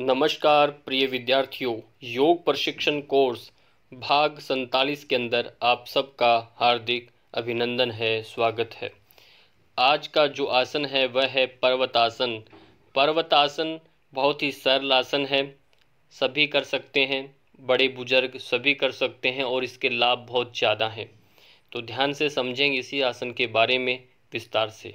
नमस्कार प्रिय विद्यार्थियों योग प्रशिक्षण कोर्स भाग सैतालीस के अंदर आप सबका हार्दिक अभिनंदन है स्वागत है आज का जो आसन है वह है पर्वतासन पर्वतासन बहुत ही सरल आसन है सभी कर सकते हैं बड़े बुजुर्ग सभी कर सकते हैं और इसके लाभ बहुत ज़्यादा हैं तो ध्यान से समझेंगे इसी आसन के बारे में विस्तार से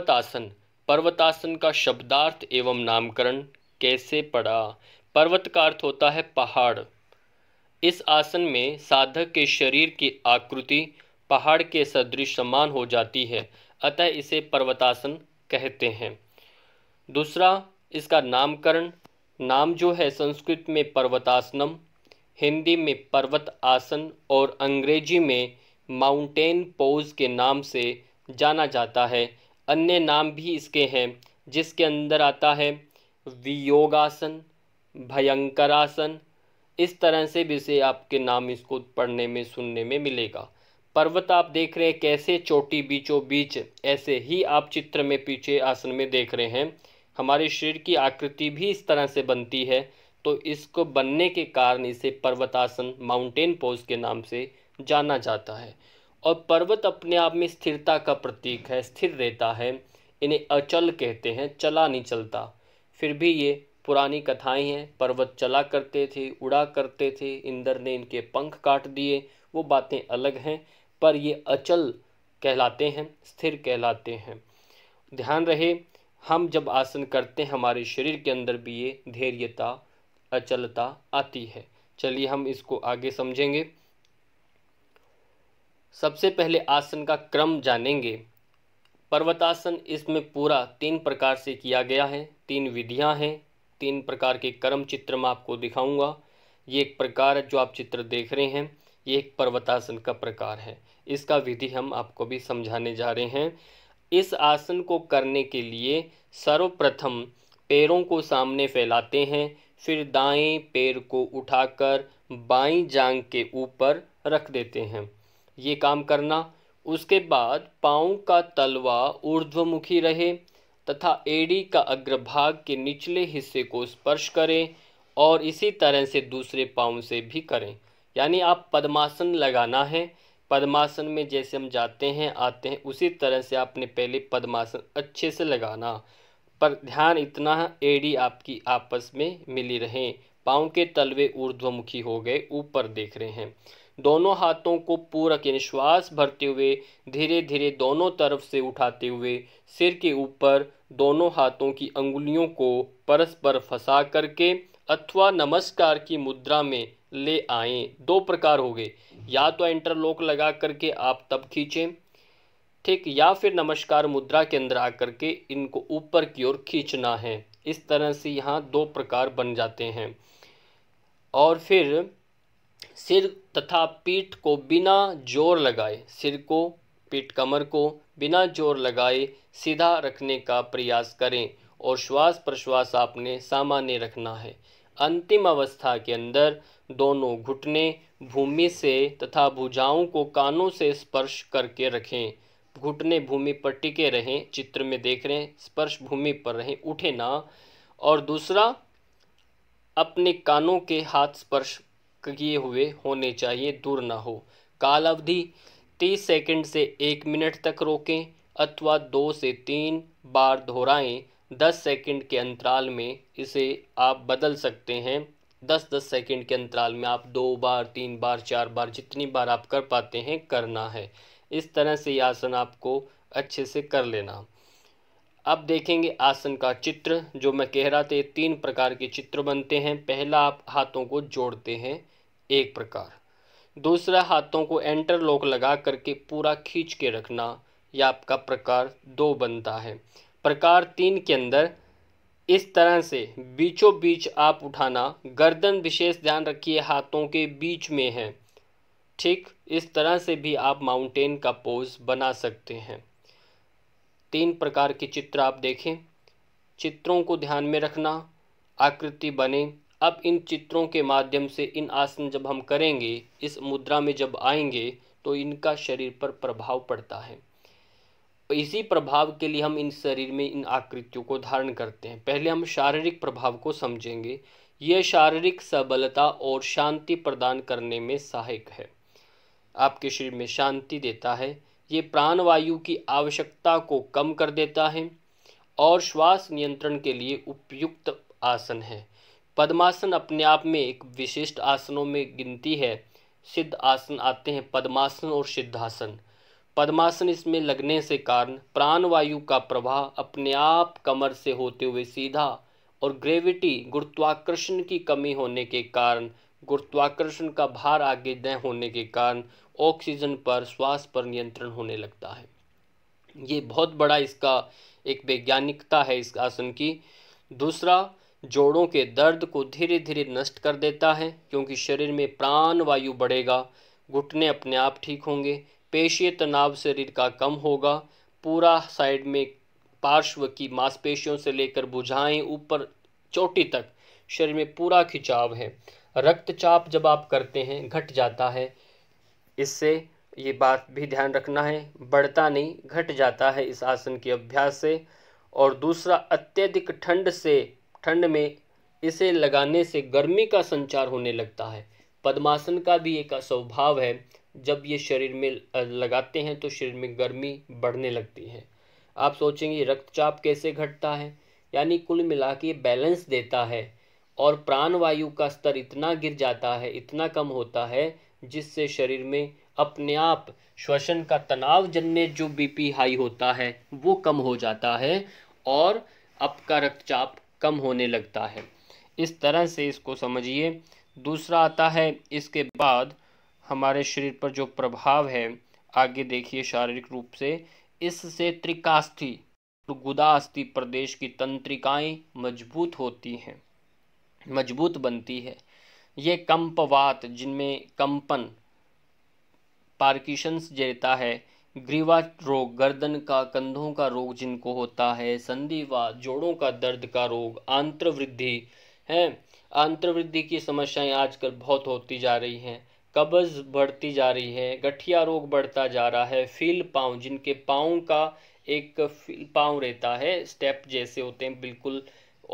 पर्वतासन पर्वतासन का शब्दार्थ एवं नामकरण कैसे पड़ा पर्वत का अर्थ होता है पहाड़ इस आसन में साधक के शरीर की आकृति पहाड़ के सदृश समान हो जाती है अतः इसे पर्वतासन कहते हैं दूसरा इसका नामकरण नाम जो है संस्कृत में पर्वतासनम हिंदी में पर्वत आसन और अंग्रेजी में माउंटेन पोज के नाम से जाना जाता है अन्य नाम भी इसके हैं जिसके अंदर आता है वियोगासन भयंकरासन इस तरह से भी इसे आपके नाम इसको पढ़ने में सुनने में मिलेगा पर्वत आप देख रहे हैं कैसे चोटी बीचों बीच ऐसे ही आप चित्र में पीछे आसन में देख रहे हैं हमारे शरीर की आकृति भी इस तरह से बनती है तो इसको बनने के कारण इसे पर्वतासन माउंटेन पोज के नाम से जाना जाता है और पर्वत अपने आप में स्थिरता का प्रतीक है स्थिर रहता है इन्हें अचल कहते हैं चला नहीं चलता फिर भी ये पुरानी कथाएं हैं पर्वत चला करते थे उड़ा करते थे इंद्र ने इनके पंख काट दिए वो बातें अलग हैं पर ये अचल कहलाते हैं स्थिर कहलाते हैं ध्यान रहे हम जब आसन करते हैं हमारे शरीर के अंदर भी ये धैर्यता अचलता आती है चलिए हम इसको आगे समझेंगे सबसे पहले आसन का क्रम जानेंगे पर्वतासन इसमें पूरा तीन प्रकार से किया गया है तीन विधियां हैं तीन प्रकार के कर्म चित्र मैं आपको दिखाऊंगा ये एक प्रकार जो आप चित्र देख रहे हैं ये एक पर्वतासन का प्रकार है इसका विधि हम आपको भी समझाने जा रहे हैं इस आसन को करने के लिए सर्वप्रथम पैरों को सामने फैलाते हैं फिर दाएं पैर को उठाकर बाईं जांग के ऊपर रख देते हैं ये काम करना उसके बाद पाँव का तलवा ऊर्ध्वमुखी रहे तथा एडी का अग्रभाग के निचले हिस्से को स्पर्श करें और इसी तरह से दूसरे पाँव से भी करें यानी आप पद्मासन लगाना है पद्मासन में जैसे हम जाते हैं आते हैं उसी तरह से आपने पहले पद्मासन अच्छे से लगाना पर ध्यान इतना एडी आपकी आपस में मिली रहें पाँव के तलवे ऊर्ध्वमुखी हो गए ऊपर देख रहे हैं दोनों हाथों को पूरा के निश्वास भरते हुए धीरे धीरे दोनों तरफ से उठाते हुए सिर के ऊपर दोनों हाथों की अंगुलियों को परस्पर फंसा करके अथवा नमस्कार की मुद्रा में ले आए दो प्रकार हो गए या तो इंटरलॉक लगा करके आप तब खींचें ठीक या फिर नमस्कार मुद्रा के अंदर आ के इनको ऊपर की ओर खींचना है इस तरह से यहाँ दो प्रकार बन जाते हैं और फिर सिर तथा पीठ को बिना जोर लगाए सिर को पीठ कमर को बिना जोर लगाए सीधा रखने का प्रयास करें और श्वास प्रश्वास आपने सामान्य रखना है अंतिम अवस्था के अंदर दोनों घुटने भूमि से तथा भुजाओं को कानों से स्पर्श करके रखें घुटने भूमि पर टिके रहें चित्र में देख रहे हैं स्पर्श भूमि पर रहें उठे ना और दूसरा अपने कानों के हाथ स्पर्श किए हुए होने चाहिए दूर ना हो काल अवधि तीस सेकंड से एक मिनट तक रोकें अथवा दो से तीन बार दोहराएं दस सेकंड के अंतराल में इसे आप बदल सकते हैं दस दस सेकंड के अंतराल में आप दो बार तीन बार चार बार जितनी बार आप कर पाते हैं करना है इस तरह से ये आसन आपको अच्छे से कर लेना अब देखेंगे आसन का चित्र जो मैं कह रहा था ये तीन प्रकार के चित्र बनते हैं पहला आप हाथों को जोड़ते हैं एक प्रकार दूसरा हाथों को एंटरलॉक लगा करके पूरा खींच के रखना यह आपका प्रकार दो बनता है प्रकार तीन के अंदर इस तरह से बीचों बीच आप उठाना गर्दन विशेष ध्यान रखिए हाथों के बीच में है ठीक इस तरह से भी आप माउंटेन का पोज बना सकते हैं तीन प्रकार के चित्र आप देखें चित्रों को ध्यान में रखना आकृति बने अब इन चित्रों के माध्यम से इन आसन जब हम करेंगे इस मुद्रा में जब आएंगे तो इनका शरीर पर प्रभाव पड़ता है इसी प्रभाव के लिए हम इन शरीर में इन आकृतियों को धारण करते हैं पहले हम शारीरिक प्रभाव को समझेंगे यह शारीरिक सबलता और शांति प्रदान करने में सहायक है आपके शरीर में शांति देता है ये प्राणवायु की आवश्यकता को कम कर देता है और श्वास नियंत्रण के लिए उपयुक्त आसन है पद्मासन अपने आप में एक विशिष्ट आसनों में गिनती है सिद्ध आसन आते हैं पद्मासन और सिद्धासन पद्मासन इसमें लगने से कारण प्राणवायु का प्रवाह अपने आप कमर से होते हुए सीधा और ग्रेविटी गुरुत्वाकर्षण की कमी होने के कारण गुरुत्वाकर्षण का भार आगे दय होने के कारण ऑक्सीजन पर श्वास पर नियंत्रण होने लगता है ये बहुत बड़ा इसका एक वैज्ञानिकता है इस आसन की दूसरा जोड़ों के दर्द को धीरे धीरे नष्ट कर देता है क्योंकि शरीर में प्राण वायु बढ़ेगा घुटने अपने आप ठीक होंगे पेशीय तनाव शरीर का कम होगा पूरा साइड में पार्श्व की मांसपेशियों से लेकर बुझाएं ऊपर चोटी तक शरीर में पूरा खिंचाव है रक्तचाप जब आप करते हैं घट जाता है इससे ये बात भी ध्यान रखना है बढ़ता नहीं घट जाता है इस आसन के अभ्यास से और दूसरा अत्यधिक ठंड से ठंड में इसे लगाने से गर्मी का संचार होने लगता है पद्मासन का भी एक स्वभाव है जब ये शरीर में लगाते हैं तो शरीर में गर्मी बढ़ने लगती है आप सोचेंगे रक्तचाप कैसे घटता है यानी कुल मिला के बैलेंस देता है और प्राणवायु का स्तर इतना गिर जाता है इतना कम होता है जिससे शरीर में अपने आप श्वसन का तनाव जन्य जो बीपी हाई होता है वो कम हो जाता है और आपका रक्तचाप कम होने लगता है इस तरह से इसको समझिए दूसरा आता है इसके बाद हमारे शरीर पर जो प्रभाव है आगे देखिए शारीरिक रूप से इससे त्रिकास्थी और गुदास्थी प्रदेश की तंत्रिकाएं मजबूत होती हैं मजबूत बनती है ये कंपवात जिनमें कंपन पार्किशंस जैता है ग्रीवा रोग गर्दन का कंधों का रोग जिनको होता है संधि व जोड़ों का दर्द का रोग आंत्रवृद्धि है आंत्रवृद्धि की समस्याएं आजकल बहुत होती जा रही हैं कब्ज बढ़ती जा रही है गठिया रोग बढ़ता जा रहा है फील पाँव जिनके पाँव का एक फील पाँव रहता है स्टेप जैसे होते हैं बिल्कुल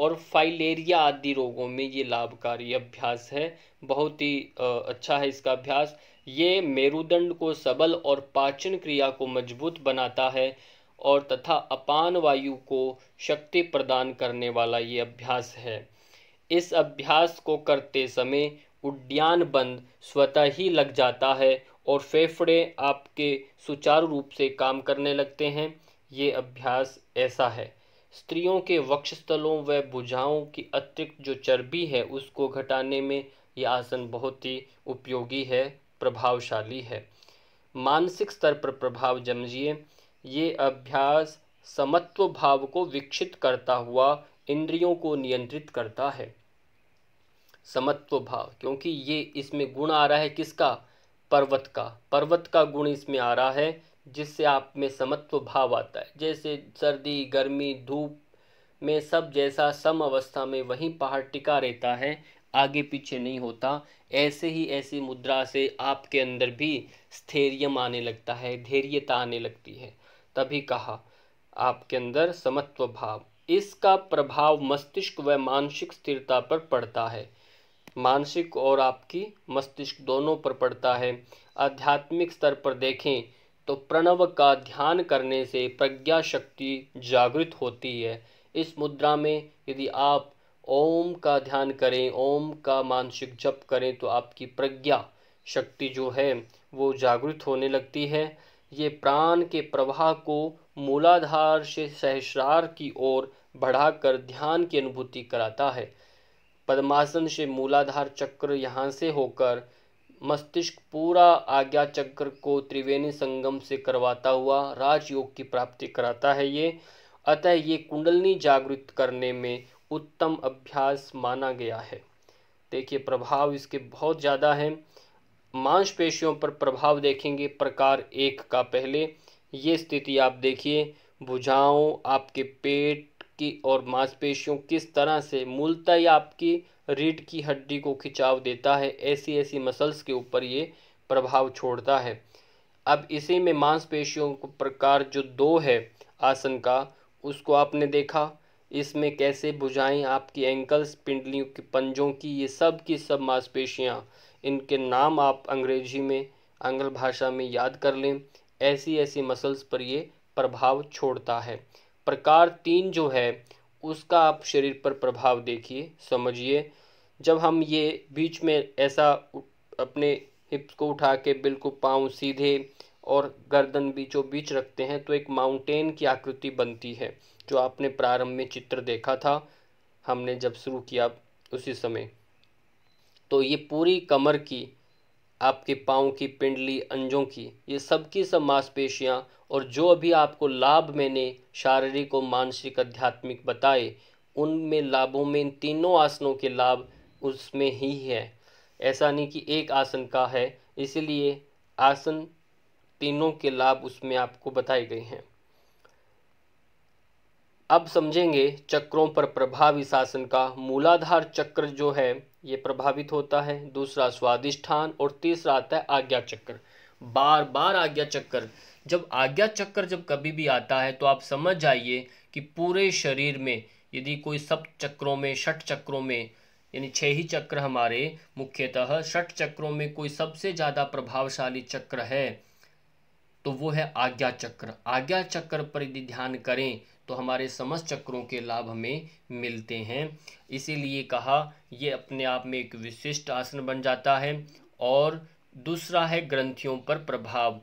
और फाइलेरिया आदि रोगों में ये लाभकारी अभ्यास है बहुत ही अच्छा है इसका अभ्यास ये मेरुदंड को सबल और पाचन क्रिया को मजबूत बनाता है और तथा अपान वायु को शक्ति प्रदान करने वाला ये अभ्यास है इस अभ्यास को करते समय उड्डयान बंद स्वतः ही लग जाता है और फेफड़े आपके सुचारू रूप से काम करने लगते हैं ये अभ्यास ऐसा है स्त्रियों के वक्षस्थलों व भुजाओं की अतिरिक्त जो चर्बी है उसको घटाने में यह आसन बहुत ही उपयोगी है प्रभावशाली है मानसिक स्तर पर प्रभाव जमजिए ये अभ्यास समत्व भाव को विकसित करता हुआ इंद्रियों को नियंत्रित करता है समत्व भाव क्योंकि ये इसमें गुण आ रहा है किसका पर्वत का पर्वत का गुण इसमें आ रहा है जिससे आप में समत्व भाव आता है जैसे सर्दी गर्मी धूप में सब जैसा सम अवस्था में वहीं पहाड़ टिका रहता है आगे पीछे नहीं होता ऐसे ही ऐसी मुद्रा से आपके अंदर भी स्थैर्यम आने लगता है धैर्यता आने लगती है तभी कहा आपके अंदर समत्व भाव इसका प्रभाव मस्तिष्क व मानसिक स्थिरता पर पड़ता है मानसिक और आपकी मस्तिष्क दोनों पर पड़ता है आध्यात्मिक स्तर पर देखें तो प्रणव का ध्यान करने से प्रज्ञा शक्ति जागृत होती है इस मुद्रा में यदि आप ओम का ध्यान करें ओम का मानसिक जप करें तो आपकी प्रज्ञा शक्ति जो है वो जागृत होने लगती है ये प्राण के प्रवाह को मूलाधार से सहस्रार की ओर बढ़ाकर ध्यान की अनुभूति कराता है पद्मासन से मूलाधार चक्र यहाँ से होकर मस्तिष्क पूरा आज्ञा चक्र को त्रिवेणी संगम से करवाता हुआ राजयोग की प्राप्ति कराता है ये अतः ये कुंडलनी जागृत करने में उत्तम अभ्यास माना गया है देखिए प्रभाव इसके बहुत ज़्यादा है मांसपेशियों पर प्रभाव देखेंगे प्रकार एक का पहले ये स्थिति आप देखिए भुजाओं आपके पेट की और मांसपेशियों किस तरह से मूलतः या आपकी रीढ़ की हड्डी को खिंचाव देता है ऐसी ऐसी मसल्स के ऊपर ये प्रभाव छोड़ता है अब इसी में मांसपेशियों को प्रकार जो दो है आसन का उसको आपने देखा इसमें कैसे बुझाएं आपकी एंकल्स पिंडलियों की पंजों की ये सब की सब मांसपेशियाँ इनके नाम आप अंग्रेजी में आंग्ल भाषा में याद कर लें ऐसी ऐसी मसल्स पर ये प्रभाव छोड़ता है प्रकार तीन जो है उसका आप शरीर पर प्रभाव देखिए समझिए जब हम ये बीच में ऐसा अपने हिप्स को उठा के बिल्कुल पाँव सीधे और गर्दन बीचों बीच रखते हैं तो एक माउंटेन की आकृति बनती है जो आपने प्रारंभ में चित्र देखा था हमने जब शुरू किया उसी समय तो ये पूरी कमर की आपके पाँव की पिंडली अंजों की ये सब की सब मांसपेशियाँ और जो अभी आपको लाभ मैंने शारीरिक और मानसिक आध्यात्मिक बताए उनमें लाभों में इन तीनों आसनों के लाभ उसमें ही है ऐसा नहीं कि एक आसन का है इसलिए आसन तीनों के लाभ उसमें आपको बताए गए हैं अब समझेंगे चक्रों पर प्रभावी शासन का मूलाधार चक्र जो है ये प्रभावित होता है दूसरा स्वादिष्ठान और तीसरा आता है आज्ञा चक्र बार बार आज्ञा चक्र जब आज्ञा चक्र जब कभी भी आता है तो आप समझ जाइए कि पूरे शरीर में यदि कोई सब चक्रों में षठ चक्रों में यानी छह ही चक्र हमारे मुख्यतः षठ चक्रों में कोई सबसे ज़्यादा प्रभावशाली चक्र है तो वो है आज्ञा चक्र आज्ञा चक्र पर यदि ध्यान करें तो हमारे समस्त चक्रों के लाभ हमें मिलते हैं इसीलिए कहा ये अपने आप में एक विशिष्ट आसन बन जाता है और दूसरा है ग्रंथियों पर प्रभाव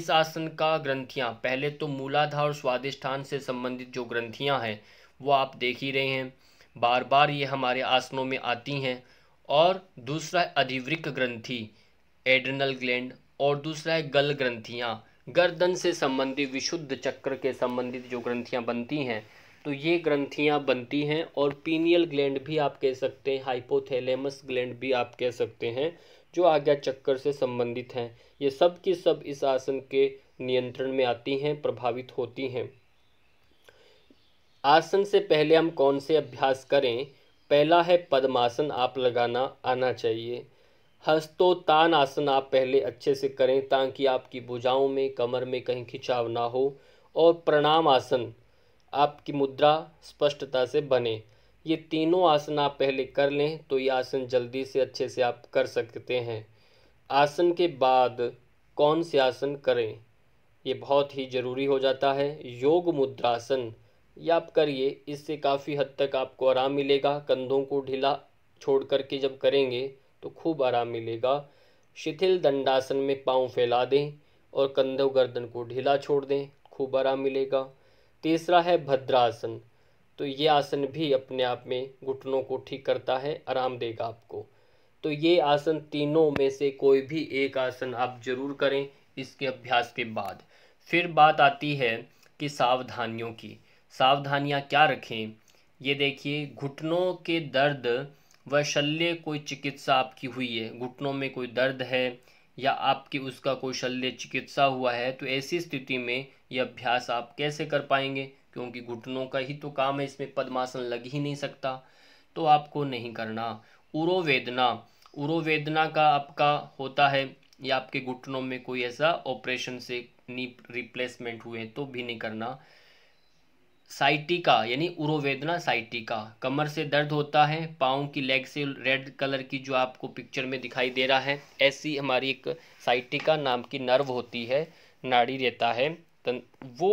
इस आसन का ग्रंथियाँ पहले तो मूलाधार और स्वादिष्ठान से संबंधित जो ग्रंथियाँ हैं वो आप देख ही रहे हैं बार बार ये हमारे आसनों में आती हैं और दूसरा है अधिवृक्क ग्रंथि एड्रनल ग्लैंड और दूसरा है गल ग्रंथियाँ गर्दन से संबंधित विशुद्ध चक्र के संबंधित जो ग्रंथियाँ बनती हैं तो ये ग्रंथियाँ बनती हैं और पीनियल ग्लैंड भी आप कह सकते हैं हाइपोथैलेमस ग्लैंड भी आप कह सकते हैं जो आज्ञा चक्कर से संबंधित हैं ये सब की सब इस आसन के नियंत्रण में आती हैं प्रभावित होती हैं आसन से पहले हम कौन से अभ्यास करें पहला है पद्मासन आप लगाना आना चाहिए हस्तो तान आसन आप पहले अच्छे से करें ताकि आपकी भुजाओं में कमर में कहीं खिंचाव ना हो और प्रणाम आसन आपकी मुद्रा स्पष्टता से बने ये तीनों आसन आप पहले कर लें तो ये आसन जल्दी से अच्छे से आप कर सकते हैं आसन के बाद कौन से आसन करें ये बहुत ही ज़रूरी हो जाता है योग मुद्रासन ये आप करिए इससे काफ़ी हद तक आपको आराम मिलेगा कंधों को ढीला छोड़ करके जब करेंगे तो खूब आराम मिलेगा शिथिल दंडासन में पाँव फैला दें और कंधों गर्दन को ढीला छोड़ दें खूब आराम मिलेगा तीसरा है भद्रासन तो ये आसन भी अपने आप में घुटनों को ठीक करता है आराम देगा आपको तो ये आसन तीनों में से कोई भी एक आसन आप जरूर करें इसके अभ्यास के बाद फिर बात आती है कि सावधानियों की सावधानियां क्या रखें ये देखिए घुटनों के दर्द वह शल्य कोई चिकित्सा आपकी हुई है घुटनों में कोई दर्द है या आपकी उसका कोई शल्य चिकित्सा हुआ है तो ऐसी स्थिति में यह अभ्यास आप कैसे कर पाएंगे क्योंकि घुटनों का ही तो काम है इसमें पद्मासन लग ही नहीं सकता तो आपको नहीं करना उरोवेदना उरोवेदना का आपका होता है या आपके घुटनों में कोई ऐसा ऑपरेशन से नी रिप्लेसमेंट हुए तो भी नहीं करना साइटिका यानी उरोवेदना साइटिका कमर से दर्द होता है पाँव की लेग से रेड कलर की जो आपको पिक्चर में दिखाई दे रहा है ऐसी हमारी एक साइटिका नाम की नर्व होती है नाड़ी रहता है तन वो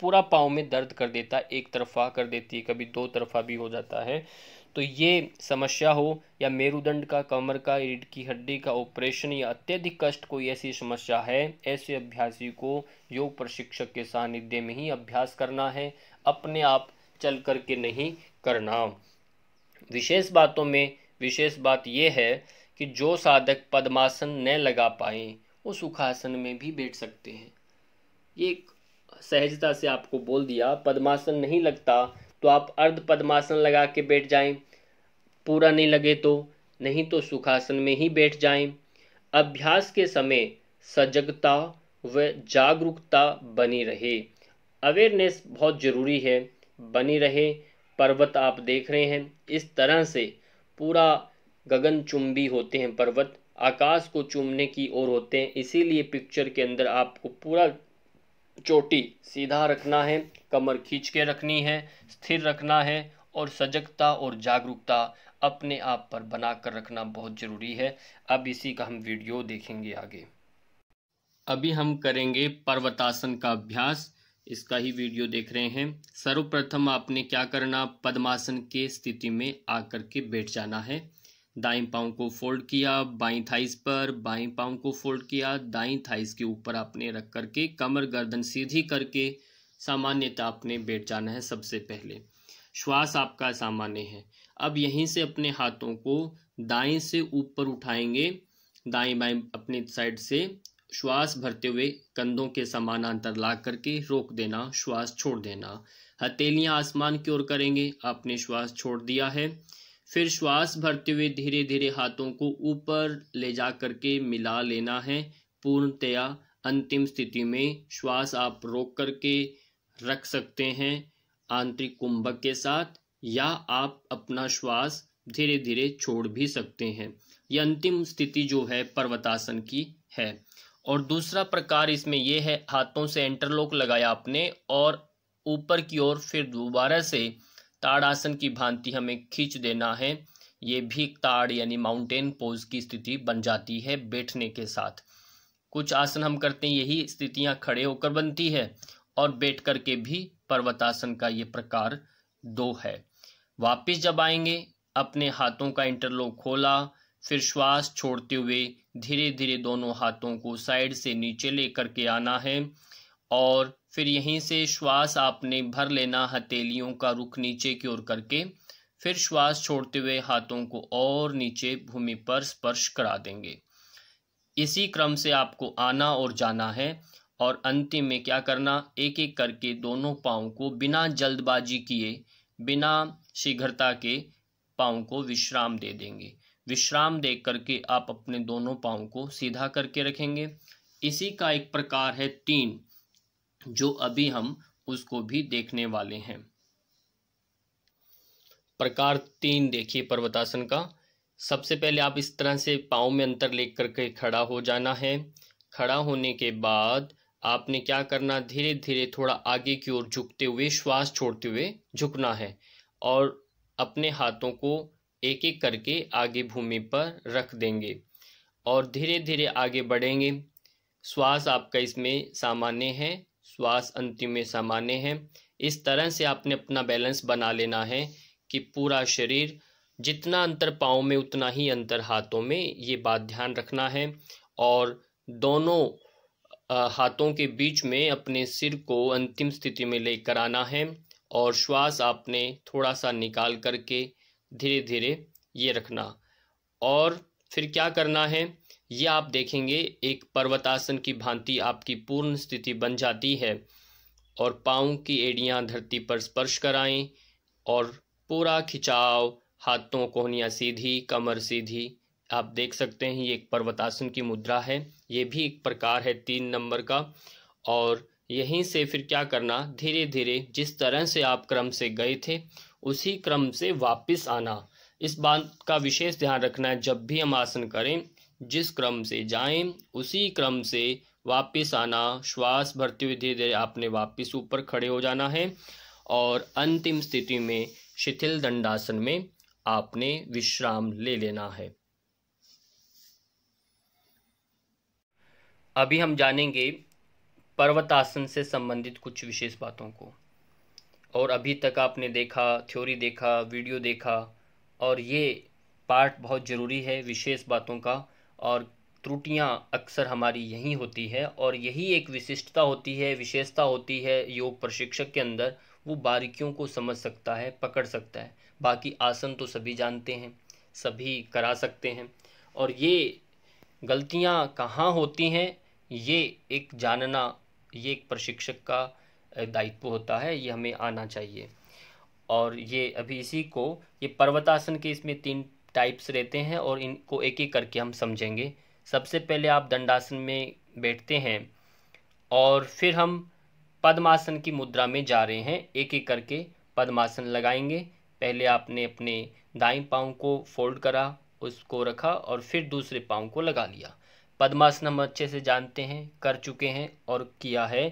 पूरा पाँव में दर्द कर देता है एक तरफा कर देती है कभी दो तरफा भी हो जाता है तो ये समस्या हो या मेरुदंड का कमर का रीढ़ की हड्डी का ऑपरेशन या अत्यधिक कष्ट कोई ऐसी समस्या है ऐसे अभ्यासी को योग प्रशिक्षक के सानिध्य में ही अभ्यास करना है अपने आप चल कर के नहीं करना विशेष बातों में विशेष बात यह है कि जो साधक पद्मासन न लगा पाए वो सुखासन में भी बैठ सकते हैं ये सहजता से आपको बोल दिया पद्मासन नहीं लगता तो आप अर्ध पद्मासन लगा के बैठ जाएं पूरा नहीं लगे तो नहीं तो सुखासन में ही बैठ जाएं अभ्यास के समय सजगता व जागरूकता बनी रहे अवेयरनेस बहुत ज़रूरी है बनी रहे पर्वत आप देख रहे हैं इस तरह से पूरा गगन चुम्बी होते हैं पर्वत आकाश को चूमने की ओर होते हैं इसीलिए पिक्चर के अंदर आपको पूरा चोटी सीधा रखना है कमर खींच के रखनी है स्थिर रखना है और सजगता और जागरूकता अपने आप पर बना कर रखना बहुत ज़रूरी है अब इसी का हम वीडियो देखेंगे आगे अभी हम करेंगे पर्वतासन का अभ्यास इसका ही वीडियो देख रहे हैं सर्वप्रथम आपने क्या करना पद्मासन के स्थिति में आकर के बैठ जाना है दाएं पाँव को फोल्ड किया बाई थाइस पर बाई पाँव को फोल्ड किया दाई थाइस के ऊपर आपने रख करके कमर गर्दन सीधी करके सामान्यतः आपने बैठ जाना है सबसे पहले श्वास आपका सामान्य है अब यहीं से अपने हाथों को दाएं से ऊपर उठाएंगे दाएं बाएं अपनी साइड से श्वास भरते हुए कंधों के समानांतर ला करके रोक देना श्वास छोड़ देना हथेलियां आसमान की ओर करेंगे आपने श्वास छोड़ दिया है फिर श्वास भरते हुए धीरे धीरे हाथों को ऊपर ले जा करके मिला लेना है पूर्णतया अंतिम स्थिति में श्वास आप रोक करके रख सकते हैं आंतरिक कुंभक के साथ या आप अपना श्वास धीरे धीरे छोड़ भी सकते हैं यह अंतिम स्थिति जो है पर्वतासन की है और दूसरा प्रकार इसमें यह है हाथों से इंटरलॉक लगाया आपने और ऊपर की ओर फिर दोबारा से ताड़ासन की भांति हमें खींच देना है ये भी ताड़ यानी माउंटेन पोज की स्थिति बन जाती है बैठने के साथ कुछ आसन हम करते हैं यही स्थितियां खड़े होकर बनती है और बैठ कर के भी पर्वतासन का ये प्रकार दो है वापिस जब आएंगे अपने हाथों का इंटरलॉक खोला फिर श्वास छोड़ते हुए धीरे धीरे दोनों हाथों को साइड से नीचे लेकर के आना है और फिर यहीं से श्वास आपने भर लेना हथेलियों का रुख नीचे की ओर करके फिर श्वास छोड़ते हुए हाथों को और नीचे भूमि पर स्पर्श करा देंगे इसी क्रम से आपको आना और जाना है और अंतिम में क्या करना एक एक करके दोनों पाँव को बिना जल्दबाजी किए बिना शीघ्रता के पाँव को विश्राम दे देंगे विश्राम दे करके आप अपने दोनों पाँव को सीधा करके रखेंगे इसी का एक प्रकार है तीन जो अभी हम उसको भी देखने वाले हैं प्रकार तीन देखिए पर्वतासन का सबसे पहले आप इस तरह से पाँव में अंतर ले करके खड़ा हो जाना है खड़ा होने के बाद आपने क्या करना धीरे धीरे थोड़ा आगे की ओर झुकते हुए श्वास छोड़ते हुए झुकना है और अपने हाथों को एक एक करके आगे भूमि पर रख देंगे और धीरे धीरे आगे बढ़ेंगे श्वास आपका इसमें सामान्य है श्वास अंतिम में सामान्य है इस तरह से आपने अपना बैलेंस बना लेना है कि पूरा शरीर जितना अंतर पाँव में उतना ही अंतर हाथों में ये बात ध्यान रखना है और दोनों हाथों के बीच में अपने सिर को अंतिम स्थिति में लेकर आना है और श्वास आपने थोड़ा सा निकाल करके धीरे धीरे ये रखना और फिर क्या करना है ये आप देखेंगे एक पर्वतासन की भांति आपकी पूर्ण स्थिति बन जाती है और पाँव की एड़ियां धरती पर स्पर्श कराएं और पूरा खिंचाव हाथों कोहनियाँ सीधी कमर सीधी आप देख सकते हैं ये एक पर्वतासन की मुद्रा है ये भी एक प्रकार है तीन नंबर का और यहीं से फिर क्या करना धीरे धीरे जिस तरह से आप क्रम से गए थे उसी क्रम से वापस आना इस बात का विशेष ध्यान रखना है जब भी हम आसन करें जिस क्रम से जाएं उसी क्रम से वापस आना श्वास भरते हुए धीरे धीरे आपने वापस ऊपर खड़े हो जाना है और अंतिम स्थिति में शिथिल दंडासन में आपने विश्राम ले लेना है अभी हम जानेंगे पर्वतासन से संबंधित कुछ विशेष बातों को और अभी तक आपने देखा थ्योरी देखा वीडियो देखा और ये पार्ट बहुत ज़रूरी है विशेष बातों का और त्रुटियां अक्सर हमारी यहीं होती है और यही एक विशिष्टता होती है विशेषता होती है योग प्रशिक्षक के अंदर वो बारीकियों को समझ सकता है पकड़ सकता है बाकी आसन तो सभी जानते हैं सभी करा सकते हैं और ये गलतियां कहाँ होती हैं ये एक जानना ये एक प्रशिक्षक का दायित्व होता है ये हमें आना चाहिए और ये अभी इसी को ये पर्वतासन के इसमें तीन टाइप्स रहते हैं और इनको एक एक करके हम समझेंगे सबसे पहले आप दंडासन में बैठते हैं और फिर हम पद्मासन की मुद्रा में जा रहे हैं एक एक करके पद्मासन लगाएंगे पहले आपने अपने दाई पाँव को फोल्ड करा उसको रखा और फिर दूसरे पाँव को लगा लिया पद्मासन हम अच्छे से जानते हैं कर चुके हैं और किया है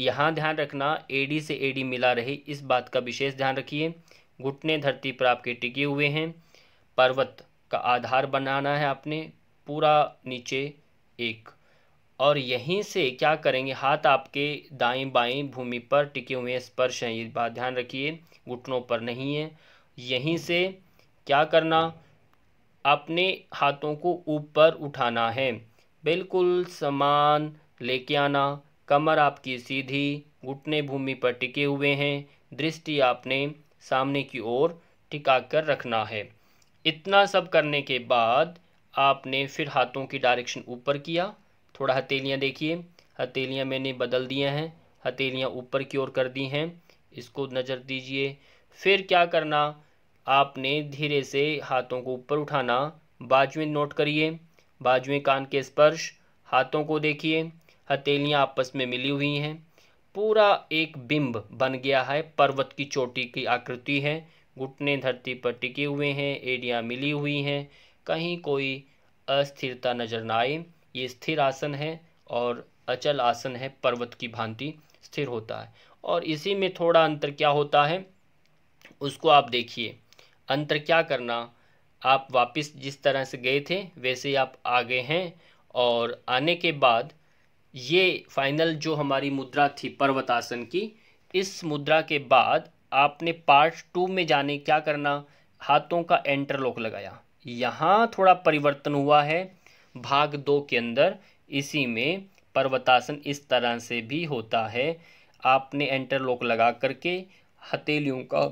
यहाँ ध्यान रखना एडी से एडी मिला रहे इस बात का विशेष ध्यान रखिए घुटने धरती पर आपके टिके हुए हैं पर्वत का आधार बनाना है आपने पूरा नीचे एक और यहीं से क्या करेंगे हाथ आपके दाएं बाएं भूमि पर टिके हुए स्पर्श हैं ये बात ध्यान रखिए घुटनों पर नहीं है यहीं से क्या करना अपने हाथों को ऊपर उठाना है बिल्कुल समान लेके आना कमर आपकी सीधी घुटने भूमि पर टिके हुए हैं दृष्टि आपने सामने की ओर टिका कर रखना है इतना सब करने के बाद आपने फिर हाथों की डायरेक्शन ऊपर किया थोड़ा हथेलियाँ देखिए हथेलियाँ मैंने बदल दिया हैं हथेलियाँ ऊपर की ओर कर दी हैं इसको नज़र दीजिए फिर क्या करना आपने धीरे से हाथों को ऊपर उठाना बाजुएं नोट करिए बाजुएं कान के स्पर्श हाथों को देखिए हथेलियाँ आपस में मिली हुई हैं पूरा एक बिंब बन गया है पर्वत की चोटी की आकृति है घुटने धरती पर टिके हुए हैं एड़ियाँ मिली हुई हैं कहीं कोई अस्थिरता नजर न आए ये स्थिर आसन है और अचल आसन है पर्वत की भांति स्थिर होता है और इसी में थोड़ा अंतर क्या होता है उसको आप देखिए अंतर क्या करना आप वापस जिस तरह से गए थे वैसे आप आ गए हैं और आने के बाद ये फाइनल जो हमारी मुद्रा थी पर्वतासन की इस मुद्रा के बाद आपने पार्ट टू में जाने क्या करना हाथों का एंटरलॉक लगाया यहाँ थोड़ा परिवर्तन हुआ है भाग दो के अंदर इसी में पर्वतासन इस तरह से भी होता है आपने एंटरलॉक लगा करके हथेलियों का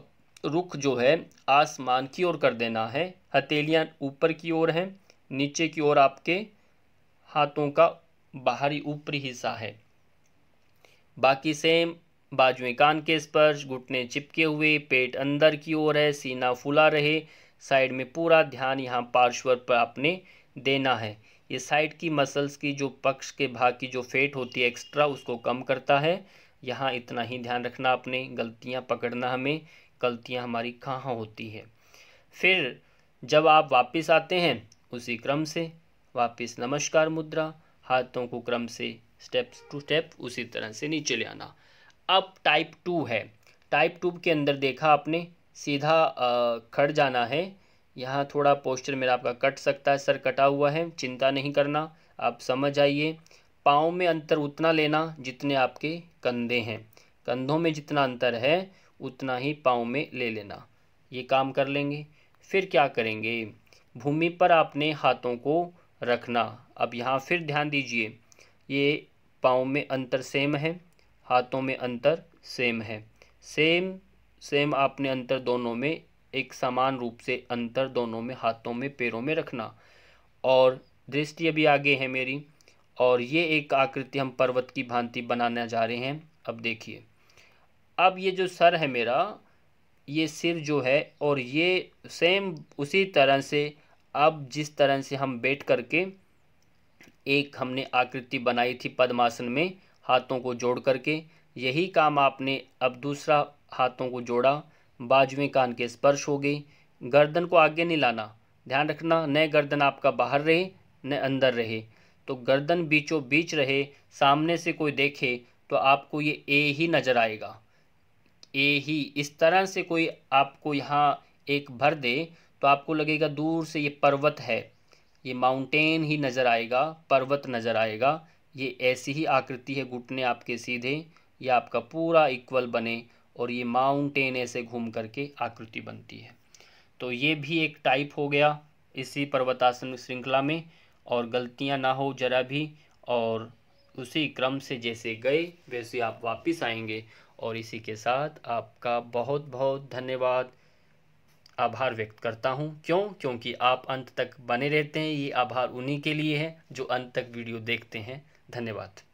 रुख जो है आसमान की ओर कर देना है हथेलियाँ ऊपर की ओर हैं नीचे की ओर आपके हाथों का बाहरी ऊपरी हिस्सा है बाकी सेम बाजुएं कान के स्पर्श घुटने चिपके हुए पेट अंदर की ओर है सीना फूला रहे साइड में पूरा ध्यान यहाँ पार्श्वर पर आपने देना है ये साइड की मसल्स की जो पक्ष के भाग की जो फेट होती है एक्स्ट्रा उसको कम करता है यहाँ इतना ही ध्यान रखना आपने गलतियाँ पकड़ना हमें गलतियाँ हमारी कहाँ होती है फिर जब आप वापस आते हैं उसी क्रम से वापस नमस्कार मुद्रा हाथों को क्रम से स्टेप टू स्टेप उसी तरह से नीचे ले आना अब टाइप टू है टाइप टू के अंदर देखा आपने सीधा खड़ जाना है यहाँ थोड़ा पोस्चर मेरा आपका कट सकता है सर कटा हुआ है चिंता नहीं करना आप समझ आइए पाँव में अंतर उतना लेना जितने आपके कंधे हैं कंधों में जितना अंतर है उतना ही पाँव में ले लेना ये काम कर लेंगे फिर क्या करेंगे भूमि पर आपने हाथों को रखना अब यहाँ फिर ध्यान दीजिए ये पाँव में अंतर सेम है हाथों में अंतर सेम है सेम सेम आपने अंतर दोनों में एक समान रूप से अंतर दोनों में हाथों में पैरों में रखना और दृष्टि अभी आगे है मेरी और ये एक आकृति हम पर्वत की भांति बनाने जा रहे हैं अब देखिए अब ये जो सर है मेरा ये सिर जो है और ये सेम उसी तरह से अब जिस तरह से हम बैठ करके एक हमने आकृति बनाई थी पद्मासन में हाथों को जोड़ करके यही काम आपने अब दूसरा हाथों को जोड़ा बाजवें कान के स्पर्श हो गए गर्दन को आगे नहीं लाना ध्यान रखना न गर्दन आपका बाहर रहे न अंदर रहे तो गर्दन बीचों बीच रहे सामने से कोई देखे तो आपको ये ए ही नज़र आएगा ए ही इस तरह से कोई आपको यहाँ एक भर दे तो आपको लगेगा दूर से ये पर्वत है ये माउंटेन ही नज़र आएगा पर्वत नज़र आएगा ये ऐसी ही आकृति है घुटने आपके सीधे या आपका पूरा इक्वल बने और ये माउंटेन ऐसे घूम करके आकृति बनती है तो ये भी एक टाइप हो गया इसी पर्वतासन श्रृंखला में और गलतियां ना हो जरा भी और उसी क्रम से जैसे गए वैसे आप वापस आएंगे और इसी के साथ आपका बहुत बहुत धन्यवाद आभार व्यक्त करता हूँ क्यों क्योंकि आप अंत तक बने रहते हैं ये आभार उन्हीं के लिए है जो अंत तक वीडियो देखते हैं धन्यवाद